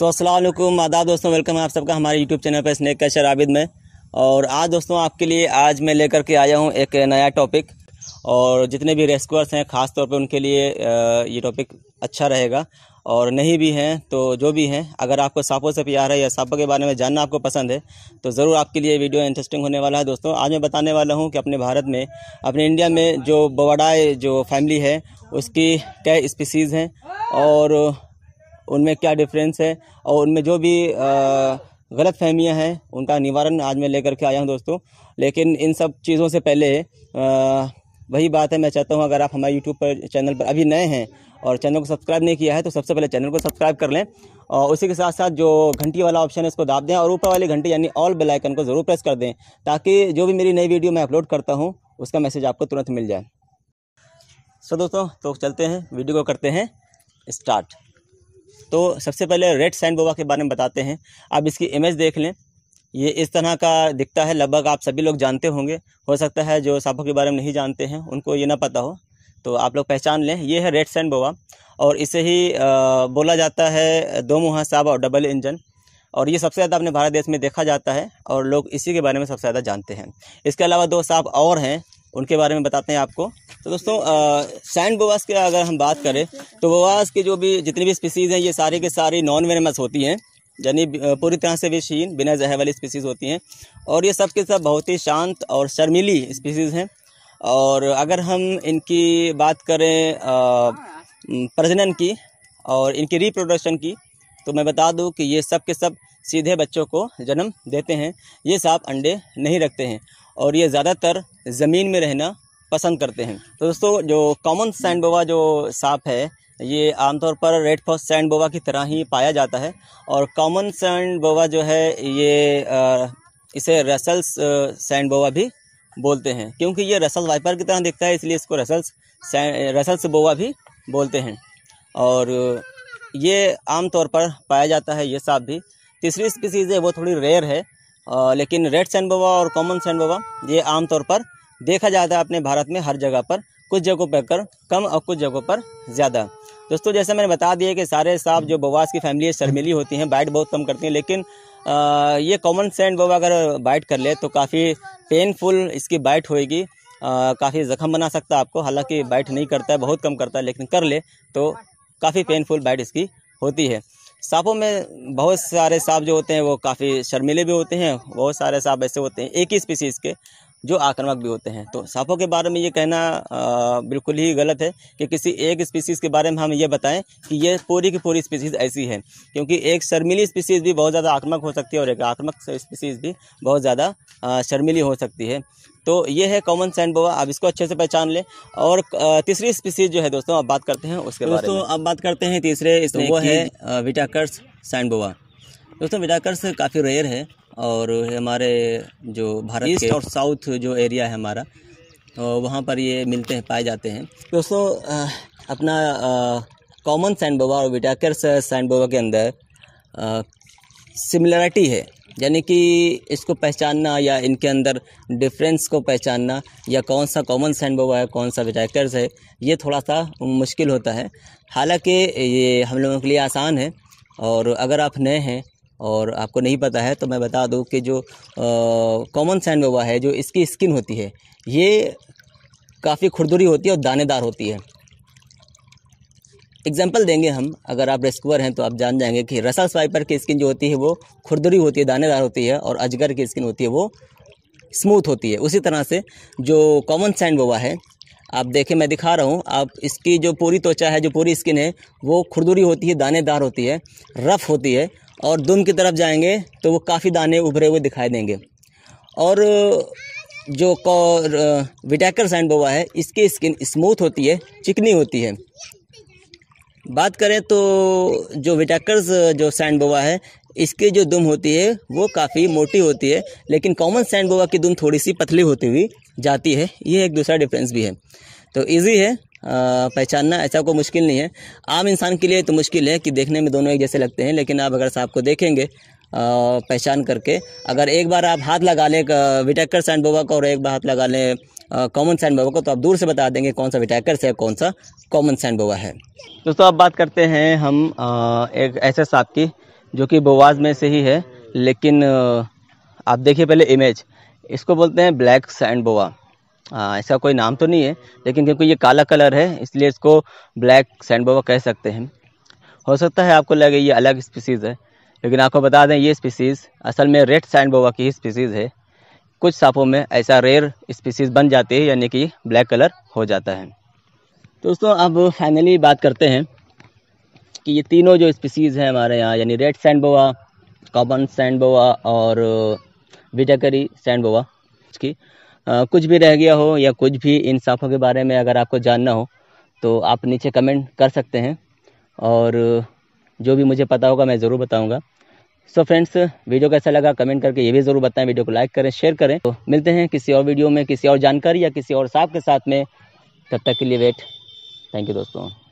सो असलम आदाब दोस्तों वेलकम है आप सबका हमारे यूट्यूब चैनल पर स्नैक कैशर आबिद में और आज दोस्तों आपके लिए आज मैं लेकर के आया हूँ एक नया टॉपिक और जितने भी रेस्क्यूअर्स हैं ख़ास तौर पे उनके लिए ये टॉपिक अच्छा रहेगा और नहीं भी हैं तो जो भी हैं अगर आपको सांपों से प्यार है या सांपों के बारे में जानना आपको पसंद है तो ज़रूर आपके लिए वीडियो इंटरेस्टिंग होने वाला है दोस्तों आज मैं बताने वाला हूँ कि अपने भारत में अपने इंडिया में जो बवाडाए जो फैमिली है उसकी क्या स्पीसीज़ हैं और उनमें क्या डिफरेंस है और उनमें जो भी गलत फहमियाँ हैं उनका निवारण आज मैं लेकर के आया हूँ दोस्तों लेकिन इन सब चीज़ों से पहले वही बात है मैं चाहता हूँ अगर आप हमारे यूट्यूब पर चैनल पर अभी नए हैं और चैनल को सब्सक्राइब नहीं किया है तो सबसे पहले चैनल को सब्सक्राइब कर लें और उसी के साथ साथ जो घंटी वाला ऑप्शन है उसको दाब दें और ऊपर वाली घंटी यानी ऑल बेल आइकन को ज़रूर प्रेस कर दें ताकि जो भी मेरी नई वीडियो मैं अपलोड करता हूँ उसका मैसेज आपको तुरंत मिल जाए सो दोस्तों तो चलते हैं वीडियो को करते हैं स्टार्ट तो सबसे पहले रेड सैंड बोवा के बारे में बताते हैं आप इसकी इमेज देख लें ये इस तरह का दिखता है लगभग आप सभी लोग जानते होंगे हो सकता है जो सांपों के बारे में नहीं जानते हैं उनको ये ना पता हो तो आप लोग पहचान लें ये है रेड सैंड बोवा और इसे ही बोला जाता है दो मुहा साब और डबल इंजन और ये सबसे ज़्यादा अपने भारत देश में देखा जाता है और लोग इसी के बारे में सबसे ज़्यादा जानते हैं इसके अलावा दो सांप और हैं उनके बारे में बताते हैं आपको तो दोस्तों सैंड बोवास की अगर हम बात करें तो बोवास की जो भी जितनी भी स्पीसीज़ हैं ये सारी के सारी नॉन वेनमस होती हैं यानी पूरी तरह से भी शीन बिना जहर वाली स्पीसीज़ होती हैं और ये सब के सब बहुत ही शांत और शर्मीली स्पीसीज़ हैं और अगर हम इनकी बात करें प्रजनन की और इनकी रिप्रोडक्शन की तो मैं बता दूं कि ये सब के सब सीधे बच्चों को जन्म देते हैं ये सांप अंडे नहीं रखते हैं और ये ज़्यादातर ज़मीन में रहना पसंद करते हैं तो दोस्तों जो कॉमन सैंड बोवा जो सांप है ये आमतौर पर रेड फॉक्स सैंड बोवा की तरह ही पाया जाता है और कॉमन सैंड बोवा जो है ये इसे रसल्स सैंड बोवा भी बोलते हैं क्योंकि ये रसल वाइपर की तरह दिखता है इसलिए इसको रसल्स रसल्स बोवा भी बोलते हैं और ये आमतौर पर पाया जाता है ये सांप भी तीसरी स्पीसीज़ है वो थोड़ी रेयर है आ, लेकिन रेड सैंड बोवा और कॉमन सैंड बोवा ये आमतौर पर देखा जाता है अपने भारत में हर जगह पर कुछ जगहों पर कर कम और कुछ जगहों पर ज़्यादा दोस्तों जैसे मैंने बता दिया कि सारे सांप जो बवास की फैमिली है शर्मिली होती हैं बाइट बहुत कम करती हैं लेकिन आ, ये कॉमन सेंट बवा अगर बाइट कर ले तो काफ़ी पेनफुल इसकी बाइट होएगी काफ़ी ज़ख्म बना सकता है आपको हालांकि बाइट नहीं करता है बहुत कम करता है लेकिन कर ले तो काफ़ी पेनफुल बाइट इसकी होती है सांपों में बहुत सारे सांप जो होते हैं वो काफ़ी शर्मीले भी होते हैं बहुत सारे सांप ऐसे होते हैं एक ही स्पीसीज़ के जो आक्रामक भी होते हैं तो सांपों के बारे में ये कहना बिल्कुल ही गलत है कि किसी एक स्पीसीज़ के बारे में हम ये बताएं कि ये पूरी की पूरी स्पीसीज़ ऐसी है क्योंकि एक शर्मिली स्पीसीज़ भी बहुत ज़्यादा आक्रामक हो सकती है और एक आक्रामक स्पीसीज़ भी बहुत ज़्यादा शर्मिली हो सकती है तो ये है कॉमन सैंड बोवा आप इसको अच्छे से पहचान लें और तीसरी स्पीसीज जो है दोस्तों अब बात करते हैं उसके दोस्तों अब बात करते हैं तीसरे तो वो है विटाकर्स सैंड बोवा दोस्तों विटाकर्स काफ़ी रेयर है और हमारे जो भारत ईस्ट और साउथ जो एरिया है हमारा तो वहाँ पर ये मिलते हैं पाए जाते हैं दोस्तों अपना कॉमन सैंड बाबा और विटाकर सैंड बाबा के अंदर सिमिलरिटी है यानी कि इसको पहचानना या इनके अंदर डिफरेंस को पहचानना या कौन सा कॉमन सैंड बाबा है कौन सा विटाकर्स है ये थोड़ा सा मुश्किल होता है हालांकि ये हम लोगों के लिए आसान है और अगर आप नए हैं और आपको नहीं पता है तो मैं बता दूँ कि जो कॉमन सैंड वोवा है जो इसकी स्किन होती है ये काफ़ी खुरदुरी होती है और दानेदार होती है एग्जाम्पल देंगे हम अगर आप रेस्क्यूअर हैं तो आप जान जाएंगे कि रसल स्वाइपर की स्किन जो होती है वो खुरदुरी होती है दानेदार होती है और अजगर की स्किन होती है वो स्मूथ होती है उसी तरह से जो कॉमन सैंड वोवा है आप देखें मैं दिखा रहा हूँ आप इसकी जो पूरी त्वचा है जो पूरी स्किन है वो खुरदुरी होती है दानेदार होती है रफ़ होती है और दुम की तरफ जाएंगे तो वो काफ़ी दाने उभरे हुए दिखाई देंगे और जो विटैकर सैंडबोवा बोवा है इसकी स्किन स्मूथ होती है चिकनी होती है बात करें तो जो विटैकर्स जो सैंड बोवा है इसकी जो दुम होती है वो काफ़ी मोटी होती है लेकिन कॉमन सैंड बोवा की दुम थोड़ी सी पतली होती हुई जाती है ये एक दूसरा डिफरेंस भी है तो इजी है पहचानना ऐसा कोई मुश्किल नहीं है आम इंसान के लिए तो मुश्किल है कि देखने में दोनों एक जैसे लगते हैं लेकिन आप अगर साहब को देखेंगे पहचान करके अगर एक बार आप हाथ लगा लें विटैकर सैंड बाबा को और एक बार हाथ लगा लें कॉमन सैंड बाबा को तो आप दूर से बता देंगे कौन सा विटैकर है कौन सा कॉमन सैंड बाबा है दोस्तों आप बात करते हैं हम एक ऐसे सांप की जो कि बोवाज में से ही है लेकिन आप देखिए पहले इमेज इसको बोलते हैं ब्लैक सैंड बोवा ऐसा कोई नाम तो नहीं है लेकिन क्योंकि ये काला कलर है इसलिए इसको ब्लैक सैंडबोवा कह सकते हैं हो सकता है आपको लगे ये अलग स्पीसीज़ है लेकिन आपको बता दें ये स्पीसीज़ असल में रेड सैंडबोवा की ही स्पीसीज़ है कुछ सांपों में ऐसा रेयर स्पीसीज़ बन जाती है यानी कि ब्लैक कलर हो जाता है दोस्तों अब फाइनली बात करते हैं कि ये तीनों जो स्पीसीज़ हैं हमारे यहाँ यानी रेड सैंडबोवा कॉमन सैंडबोवा और विटाकरी सैंडबोवा की कुछ भी रह गया हो या कुछ भी इन सांपों के बारे में अगर आपको जानना हो तो आप नीचे कमेंट कर सकते हैं और जो भी मुझे पता होगा मैं ज़रूर बताऊँगा सो फ्रेंड्स वीडियो कैसा लगा कमेंट करके ये भी ज़रूर बताएं वीडियो को लाइक करें शेयर करें तो मिलते हैं किसी और वीडियो में किसी और जानकारी या किसी और साहब के साथ में तब तक के लिए वेट थैंक यू दोस्तों